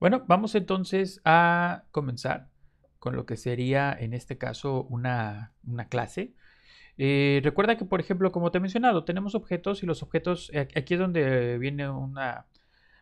Bueno, vamos entonces a comenzar con lo que sería en este caso una, clase. Eh, recuerda que, por ejemplo, como te he mencionado, tenemos objetos y los objetos, eh, aquí es donde viene una,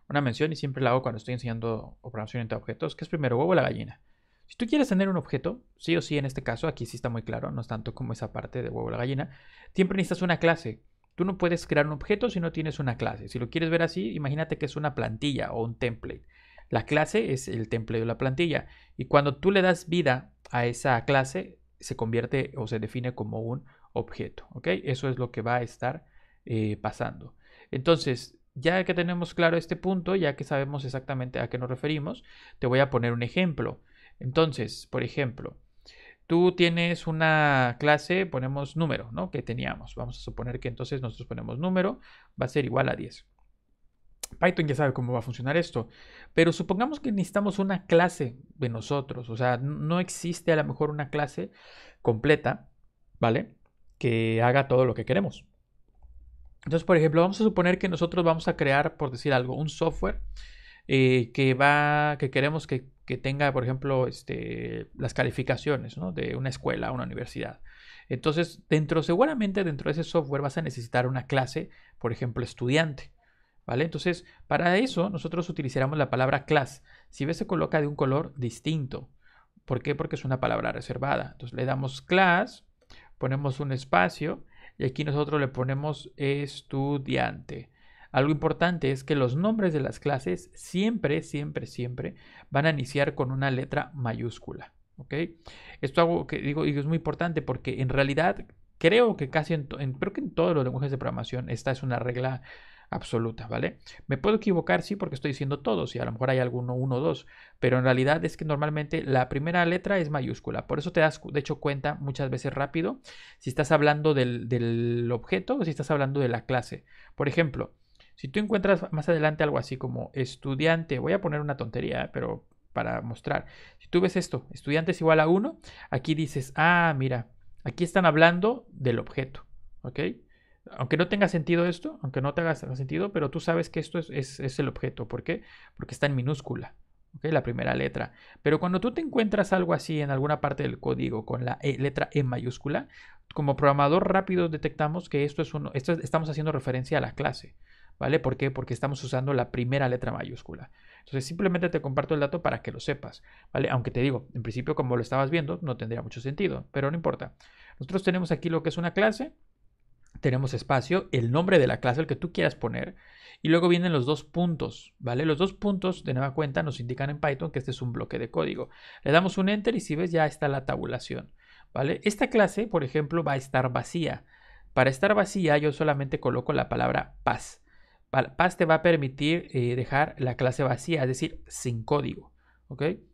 una mención y siempre la hago cuando estoy enseñando operación entre objetos, que es primero huevo o la gallina. Si tú quieres tener un objeto, sí o sí en este caso, aquí sí está muy claro, no es tanto como esa parte de huevo o la gallina, siempre necesitas una clase. Tú no puedes crear un objeto si no tienes una clase. Si lo quieres ver así, imagínate que es una plantilla o un template. La clase es el temple de la plantilla. Y cuando tú le das vida a esa clase, se convierte o se define como un objeto. ¿ok? Eso es lo que va a estar eh, pasando. Entonces, ya que tenemos claro este punto, ya que sabemos exactamente a qué nos referimos, te voy a poner un ejemplo. Entonces, por ejemplo, tú tienes una clase, ponemos número, ¿no? Que teníamos. Vamos a suponer que entonces nosotros ponemos número, va a ser igual a 10. Python ya sabe cómo va a funcionar esto, pero supongamos que necesitamos una clase de nosotros, o sea, no existe a lo mejor una clase completa, ¿vale? Que haga todo lo que queremos. Entonces, por ejemplo, vamos a suponer que nosotros vamos a crear, por decir algo, un software eh, que va, que queremos que, que, tenga, por ejemplo, este, las calificaciones de una escuela, una universidad. Entonces, dentro, seguramente dentro de ese software vas a necesitar una clase, por ejemplo, estudiante. ¿Vale? Entonces, para eso nosotros utilizaremos la palabra class. Si ves, se coloca de un color distinto. ¿Por qué? Porque es una palabra reservada. Entonces le damos class, ponemos un espacio y aquí nosotros le ponemos estudiante. Algo importante es que los nombres de las clases siempre, siempre, siempre van a iniciar con una letra mayúscula. ¿Ok? Esto hago que digo y es muy importante porque en realidad creo que casi en, creo que en todos los lenguajes de programación esta es una regla absoluta, ¿vale? Me puedo equivocar, sí, porque estoy diciendo todos y a lo mejor hay alguno, uno, dos, pero en realidad es que normalmente la primera letra es mayúscula, por eso te das, de hecho, cuenta muchas veces rápido si estás hablando del, del objeto o si estás hablando de la clase. Por ejemplo, si tú encuentras más adelante algo así como estudiante, voy a poner una tontería, pero para mostrar, si tú ves esto, estudiante es igual a uno, aquí dices, ah, mira, Aquí están hablando del objeto, ¿ok? Aunque no tenga sentido esto, aunque no te haga sentido, pero tú sabes que esto es, el objeto. ¿Por qué? Porque está en minúscula, ¿ok? La primera letra. Pero cuando tú te encuentras algo así en alguna parte del código con la e, letra E mayúscula, como programador rápido detectamos que esto es uno, estamos haciendo referencia a la clase. ¿Vale? ¿Por qué? Porque estamos usando la primera letra mayúscula. Entonces simplemente te comparto el dato para que lo sepas, ¿vale? Aunque te digo, en principio como lo estabas viendo no tendría mucho sentido, pero no importa. Nosotros tenemos aquí lo que es una clase, tenemos espacio, el nombre de la clase, el que tú quieras poner, y luego vienen los dos puntos, ¿vale? Los dos puntos, de nueva cuenta, nos indican en Python que este es un bloque de código. Le damos un enter y si ves ya está la tabulación, ¿vale? Esta clase, por ejemplo, va a estar vacía. Para estar vacía yo solamente coloco la palabra paz. PAS te va a permitir eh, dejar la clase vacía, es decir, sin código.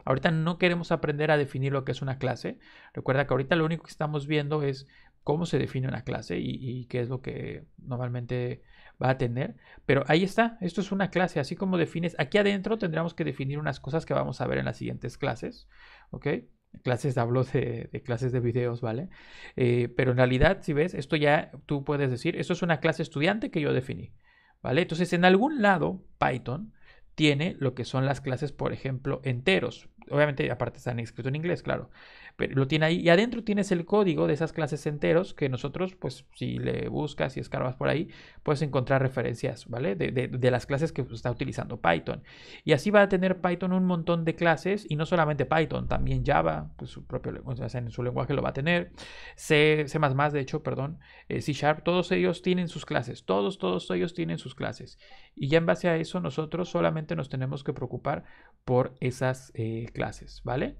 Ahorita no queremos aprender a definir lo que es una clase. Recuerda que ahorita lo único que estamos viendo es cómo se define una clase y, qué es lo que normalmente va a tener. Pero ahí está, esto es una clase, así como defines, aquí adentro tendremos que definir unas cosas que vamos a ver en las siguientes clases. ¿ok? clases, hablo de, clases de videos, ¿vale? Eh, pero en realidad, si ves, esto ya tú puedes decir, esto es una clase estudiante que yo definí. Entonces, en algún lado, Python tiene lo que son las clases, por ejemplo, enteros. Obviamente, aparte están escritos en inglés, claro pero lo tiene ahí y adentro tienes el código de esas clases enteros que nosotros, pues si le buscas y escarbas por ahí, puedes encontrar referencias, ¿vale? De, las clases que está utilizando Python. Y así va a tener Python un montón de clases y no solamente Python, también Java, pues su propio en su lenguaje lo va a tener, C, C++, de hecho, perdón, eh, C Sharp, todos ellos tienen sus clases, todos, todos ellos tienen sus clases. Y ya en base a eso nosotros solamente nos tenemos que preocupar por esas eh, clases, ¿vale?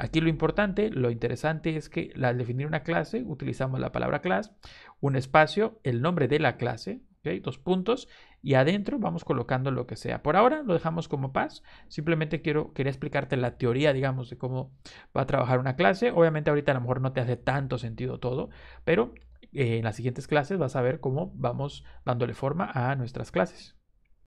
Aquí lo importante, lo interesante es que al definir una clase utilizamos la palabra class, un espacio, el nombre de la clase, dos puntos, y adentro vamos colocando lo que sea. Por ahora lo dejamos como paz, simplemente quiero, quería explicarte la teoría, digamos, de cómo va a trabajar una clase. Obviamente ahorita a lo mejor no te hace tanto sentido todo, pero eh, en las siguientes clases vas a ver cómo vamos dándole forma a nuestras clases.